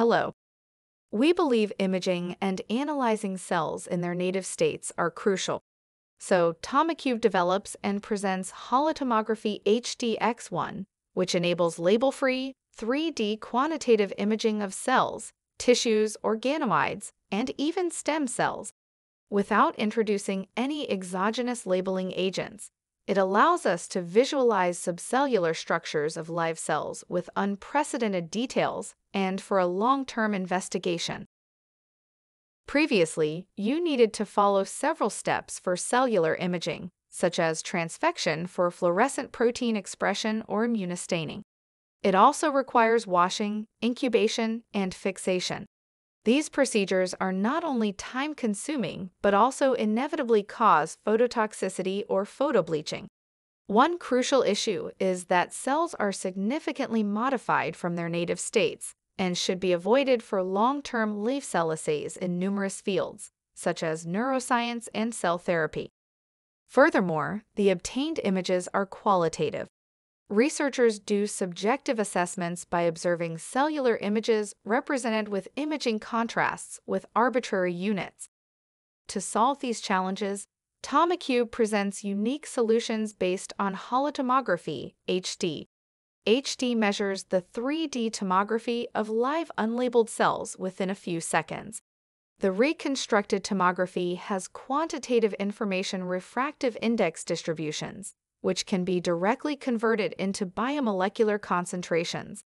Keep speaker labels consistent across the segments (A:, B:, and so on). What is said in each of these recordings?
A: Hello. We believe imaging and analyzing cells in their native states are crucial. So, Tomacube develops and presents holotomography HDX1, which enables label free, 3D quantitative imaging of cells, tissues, organoids, and even stem cells without introducing any exogenous labeling agents. It allows us to visualize subcellular structures of live cells with unprecedented details and for a long-term investigation. Previously, you needed to follow several steps for cellular imaging, such as transfection for fluorescent protein expression or immunostaining. It also requires washing, incubation, and fixation. These procedures are not only time-consuming, but also inevitably cause phototoxicity or photobleaching. One crucial issue is that cells are significantly modified from their native states, and should be avoided for long-term leaf assays in numerous fields, such as neuroscience and cell therapy. Furthermore, the obtained images are qualitative. Researchers do subjective assessments by observing cellular images represented with imaging contrasts with arbitrary units. To solve these challenges, Tomacube presents unique solutions based on holotomography, HD, HD measures the 3D tomography of live unlabeled cells within a few seconds. The reconstructed tomography has quantitative information refractive index distributions, which can be directly converted into biomolecular concentrations.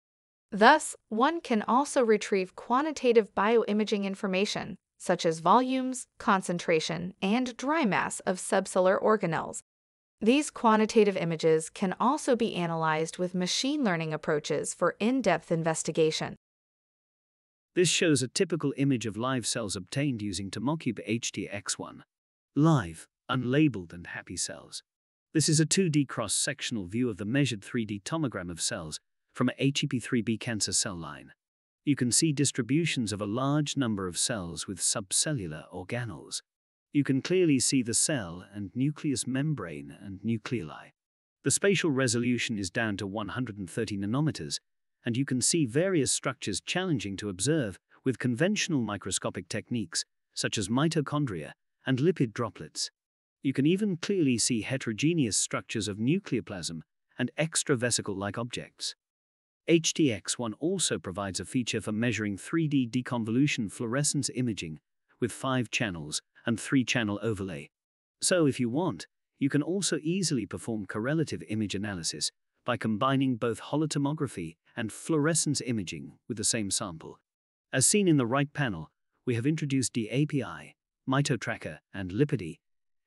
A: Thus, one can also retrieve quantitative bioimaging information, such as volumes, concentration, and dry mass of subcellular organelles, these quantitative images can also be analyzed with machine learning approaches for in-depth investigation.
B: This shows a typical image of live cells obtained using Tomocube HTX1. Live, unlabeled and happy cells. This is a 2D cross-sectional view of the measured 3D tomogram of cells from a HEP3B cancer cell line. You can see distributions of a large number of cells with subcellular organelles. You can clearly see the cell and nucleus membrane and nucleoli. The spatial resolution is down to 130 nanometers, and you can see various structures challenging to observe with conventional microscopic techniques, such as mitochondria and lipid droplets. You can even clearly see heterogeneous structures of nucleoplasm and extravesicle-like objects. HTX1 also provides a feature for measuring 3D deconvolution fluorescence imaging with five channels and 3-channel overlay. So if you want, you can also easily perform correlative image analysis by combining both holotomography and fluorescence imaging with the same sample. As seen in the right panel, we have introduced DAPI, mitotracker, and lipidy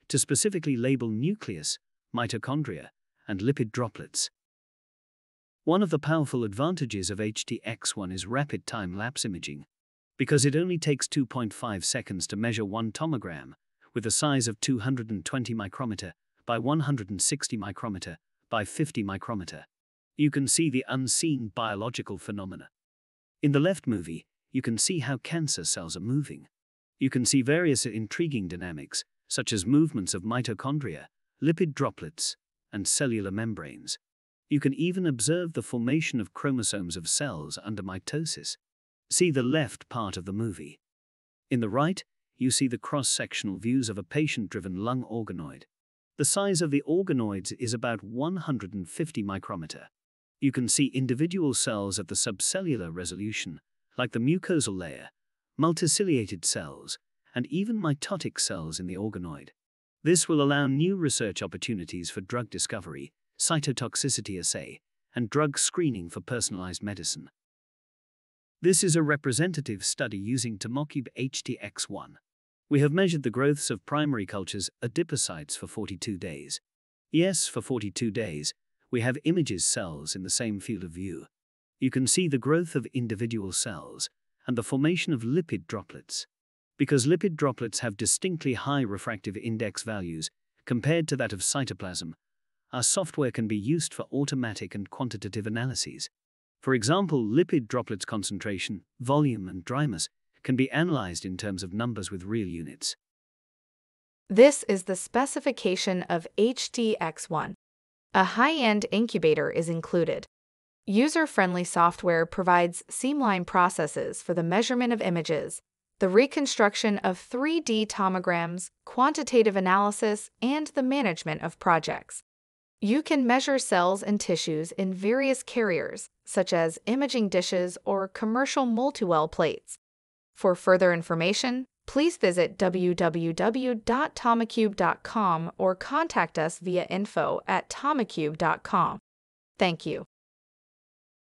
B: to specifically label nucleus, mitochondria, and lipid droplets. One of the powerful advantages of HTX1 is rapid time-lapse imaging, because it only takes 2.5 seconds to measure 1 tomogram, with a size of 220 micrometer by 160 micrometer by 50 micrometer. You can see the unseen biological phenomena. In the left movie, you can see how cancer cells are moving. You can see various intriguing dynamics, such as movements of mitochondria, lipid droplets, and cellular membranes. You can even observe the formation of chromosomes of cells under mitosis. See the left part of the movie. In the right, you see the cross-sectional views of a patient-driven lung organoid. The size of the organoids is about 150 micrometer. You can see individual cells at the subcellular resolution, like the mucosal layer, multiciliated cells, and even mitotic cells in the organoid. This will allow new research opportunities for drug discovery, cytotoxicity assay, and drug screening for personalized medicine. This is a representative study using Tamokib HTX1. We have measured the growths of primary cultures, adipocytes, for 42 days. Yes, for 42 days, we have images cells in the same field of view. You can see the growth of individual cells and the formation of lipid droplets. Because lipid droplets have distinctly high refractive index values compared to that of cytoplasm, our software can be used for automatic and quantitative analyses. For example, lipid droplets concentration, volume, and mass can be analyzed in terms of numbers with real units.
A: This is the specification of HDX1. A high-end incubator is included. User-friendly software provides seamline processes for the measurement of images, the reconstruction of 3D tomograms, quantitative analysis, and the management of projects. You can measure cells and tissues in various carriers, such as imaging dishes or commercial multiwell plates. For further information, please visit www.tomacube.com or contact us via info at tomacube.com. Thank you.